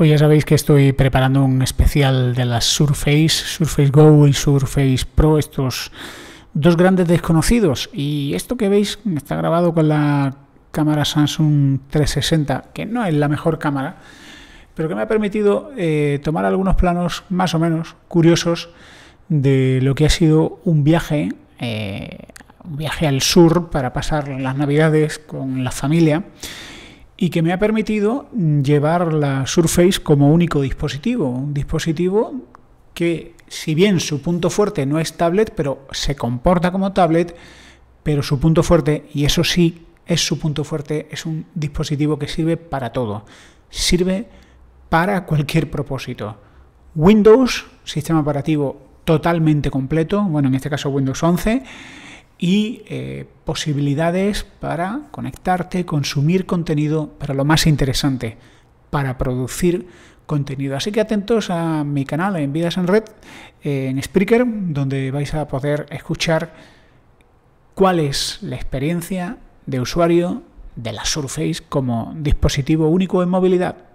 Hoy pues ya sabéis que estoy preparando un especial de las Surface, Surface Go y Surface Pro, estos dos grandes desconocidos. Y esto que veis está grabado con la cámara Samsung 360, que no es la mejor cámara, pero que me ha permitido eh, tomar algunos planos más o menos curiosos de lo que ha sido un viaje, eh, un viaje al sur para pasar las navidades con la familia y que me ha permitido llevar la Surface como único dispositivo, un dispositivo que si bien su punto fuerte no es tablet, pero se comporta como tablet, pero su punto fuerte, y eso sí es su punto fuerte, es un dispositivo que sirve para todo, sirve para cualquier propósito. Windows, sistema operativo totalmente completo, bueno, en este caso Windows 11, y eh, posibilidades para conectarte, consumir contenido, para lo más interesante, para producir contenido. Así que atentos a mi canal en Vidas en Red, en Spreaker, donde vais a poder escuchar cuál es la experiencia de usuario de la Surface como dispositivo único en movilidad.